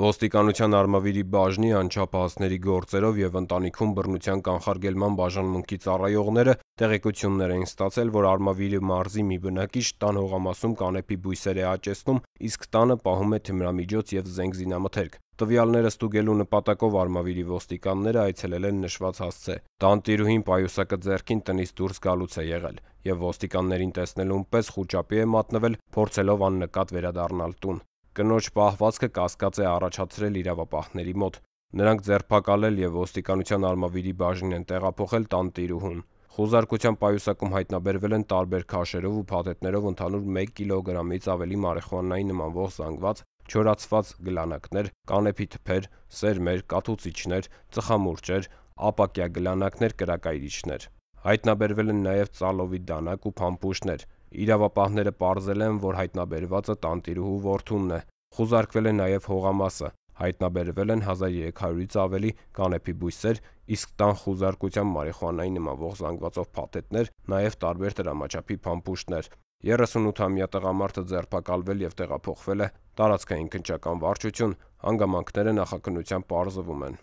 Ոստիկանության Արմավիրի բաժնի անչափահասների գործերով եւ ընտանիքում բռնության կանխարգելման բաժանմունքի ծառայողները տեղեկություններ էին ստացել, որ Արմավիրի մարզի մի բնակիչ տան հողամասում կանեփի բույսեր է աճեցնում, իսկ տանը պահում է թմրամիջոց եւ զենգզինամթերք։ Տվյալները ստուգելու նպատակով Արմավիրի ոստիկանները այցելել են նշված հասցե։ Տանտիրուհին պայուսակը ձեռքին տնից դուրս գալուց է եղել եւ ոստիկաններին տեսնելուն պես խուճապի է մատնվել, փորձելով աննկատ վերադառնալ տուն։ Կնոջ պահվածքը կասկած է առաջացրել իրավապահների մոտ։ Նրանք ձերբակալել եւ ոստիկանության արմավիրի բաժին են տեղափոխել տան տիրուհուն։ Խոզարկության պայուսակում հայտնաբերվել են տարբեր քաշերով ու փաթեթներով ընդհանուր 1 կիլոգրամից ավելի մարիխուանայի նմանվող զանգված, չորացված գլանակներ, կանեփի թփեր, սերմեր, կաթուցիչներ, ծխամուրճեր, ապակյա գլանակներ, կրակայրիչներ։ Հայտնաբերվել են նաև ծալովի դանակ ու փամփուշտներ։ Իրավապահները ողջունել են, որ հայտնաբերվածը տանտիրուհու որդունն է։ Խուզարկվել է նաև հողամասը։ Հայտնաբերվել են 1300-ից ավելի կանեփի բույսեր, իսկ տան խուզարկության մարիխուանայի նմավող զանգվածով փաթեթներ, նաև տարբեր տրամաչափի փամփուշտներ։ 38-ամյա տղամարդը ձերբակալվել եւ տեղափոխվել է տարածքային քննչական վարչություն, հանգամանքները նախաքննության պարզվում են։